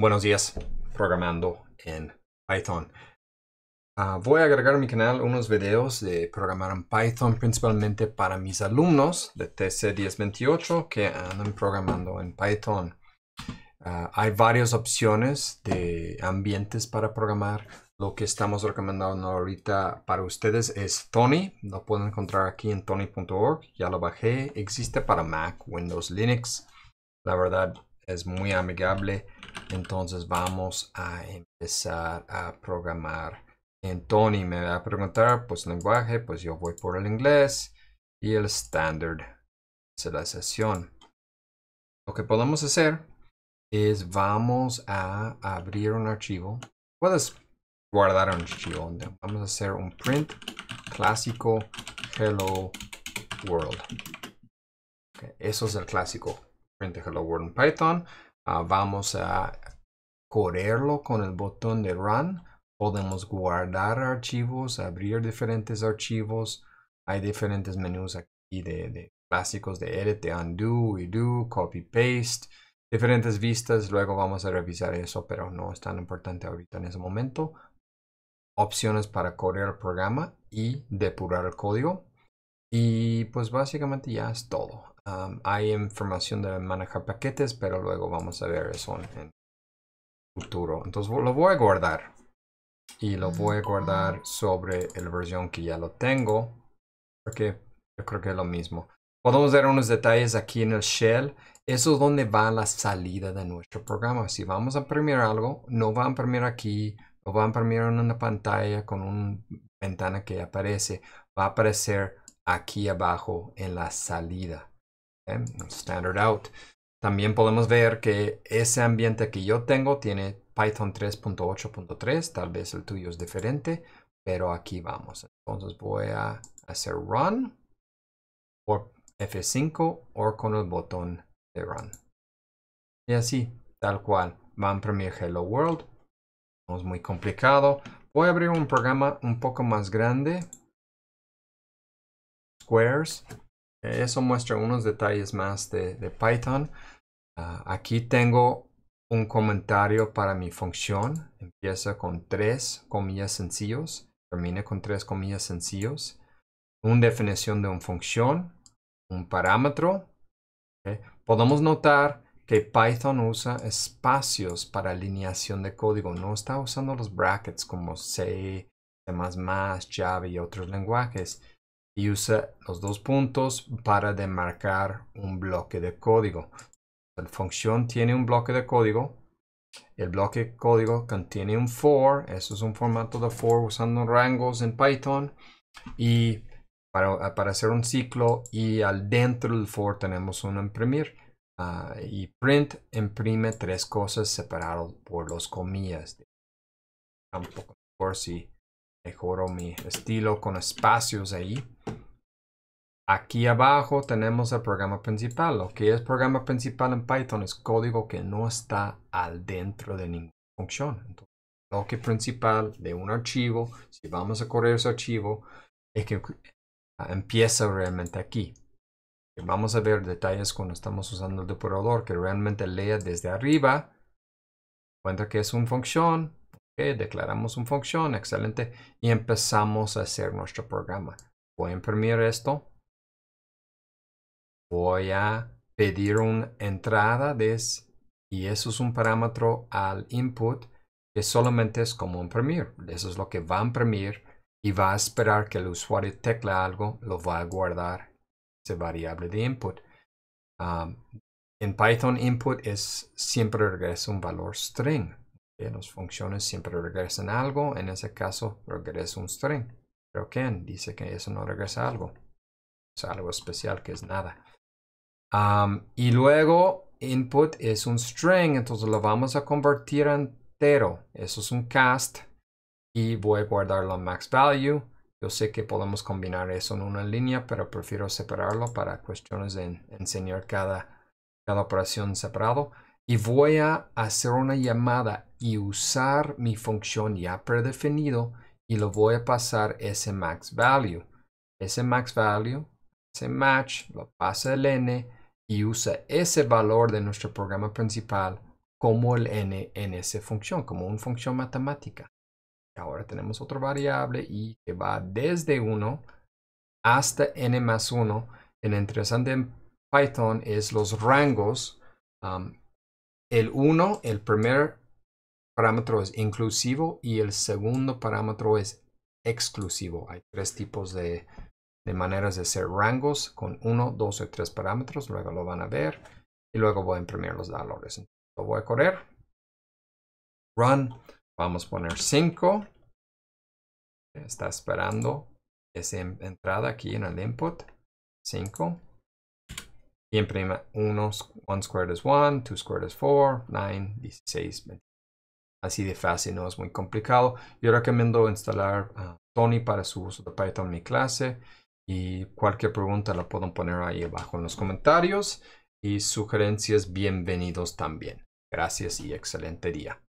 Buenos días, programando en Python. Ah, voy a agregar a mi canal unos videos de programar en Python, principalmente para mis alumnos de TC1028 que andan programando en Python. Ah, hay varias opciones de ambientes para programar. Lo que estamos recomendando ahorita para ustedes es Tony. Lo pueden encontrar aquí en tony.org. Ya lo bajé. Existe para Mac, Windows, Linux. La verdad es muy amigable entonces vamos a empezar a programar. En Tony me va a preguntar, pues lenguaje, pues yo voy por el inglés y el standard de la sesión. Lo que podemos hacer es vamos a abrir un archivo. Puedes guardar un archivo. Vamos a hacer un print clásico hello world. eso es el clásico print hello world en Python. Ah, vamos a correrlo con el botón de Run. Podemos guardar archivos, abrir diferentes archivos. Hay diferentes menús aquí de, de clásicos de Edit, de Undo, Redo, Copy, Paste. Diferentes vistas, luego vamos a revisar eso, pero no es tan importante ahorita en ese momento. Opciones para correr el programa y depurar el código. Y pues básicamente ya es todo hay información de manejar paquetes, pero luego vamos a ver eso en, futuro. Entonces lo voy a guardar y lo voy a guardar sobre el versión que ya lo tengo, porque yo creo que es lo mismo. Podemos ver unos detalles aquí en el shell. Eso es donde va la salida de nuestro programa. Si vamos a imprimir algo, no va a imprimir aquí, no va a imprimir en una pantalla con una ventana que aparece. Va a aparecer aquí abajo en la salida standard out. También podemos ver que ese ambiente que yo tengo tiene Python 3.8.3, tal vez el tuyo es diferente, pero aquí vamos. Entonces voy a hacer run por F5 o con el botón de run. Y así, tal cual, van a imprimir Hello World. No es muy complicado. Voy a abrir un programa un poco más grande. Squares. Eh, eso muestra unos detalles más de, Python. Ah, aquí tengo un comentario para mi función. Empieza con tres comillas sencillos. Termina con tres comillas sencillos. Una definición de una función. Un parámetro. Eh, podemos notar que Python usa espacios para alineación de código. No está usando los brackets como C, C++, Java y otros lenguajes y usa los dos puntos para demarcar un bloque de código. La función tiene un bloque de código. El bloque de código contiene un for. Eso es un formato de for usando rangos en Python. Y para, hacer un ciclo y al dentro del for tenemos un imprimir. Ah, y print imprime tres cosas separadas por los comillas. Tampoco por si Mejoro mi estilo con espacios ahí. Aquí abajo tenemos el programa principal. Lo que es programa principal en Python es código que no está al dentro de ninguna función. lo que bloque principal de un archivo, si vamos a correr ese archivo, es que empieza realmente aquí. vamos a ver detalles cuando estamos usando el depurador que realmente lea desde arriba, cuenta que es una función, declaramos una función, excelente. Y empezamos a hacer nuestro programa. Voy a imprimir esto. Voy a pedir una entrada de, y eso es un parámetro al input que solamente es como imprimir. Eso es lo que va a imprimir y va a esperar que el usuario tecla algo, lo va a guardar esa variable de input. Ah, en Python input es siempre regresa un valor string las funciones siempre regresan algo. En ese caso, regresa un string. Pero Ken dice que eso no regresa algo. Es algo especial que es nada. y luego, input es un string. Entonces lo vamos a convertir en entero. Eso es un cast. Y voy a guardarlo en max value. Yo sé que podemos combinar eso en una línea, pero prefiero separarlo para cuestiones de enseñar cada, cada operación separado y voy a hacer una llamada y usar mi función ya predefinido y lo voy a pasar ese max value. Ese max value, ese match, lo pasa el n y usa ese valor de nuestro programa principal como el n en esa función, como una función matemática. Ahora tenemos otra variable y que va desde 1 hasta n más 1. en lo interesante en Python es los rangos um, el 1, el primer parámetro es inclusivo y el segundo parámetro es exclusivo. Hay tres tipos de, maneras de hacer rangos con uno, dos o tres parámetros. Luego lo van a ver y luego voy a imprimir los valores. Lo voy a correr. Run. Vamos a poner 5. Está esperando esa entrada aquí en el input. 5. Y en 1, 1 squared is 1, 2 squared is 4, 9, 16, 20. Así de fácil, no es muy complicado. Yo recomiendo instalar ah, Tony para su uso de Python en mi clase. Y cualquier pregunta la pueden poner ahí abajo en los comentarios. Y sugerencias bienvenidos también. Gracias y excelente día.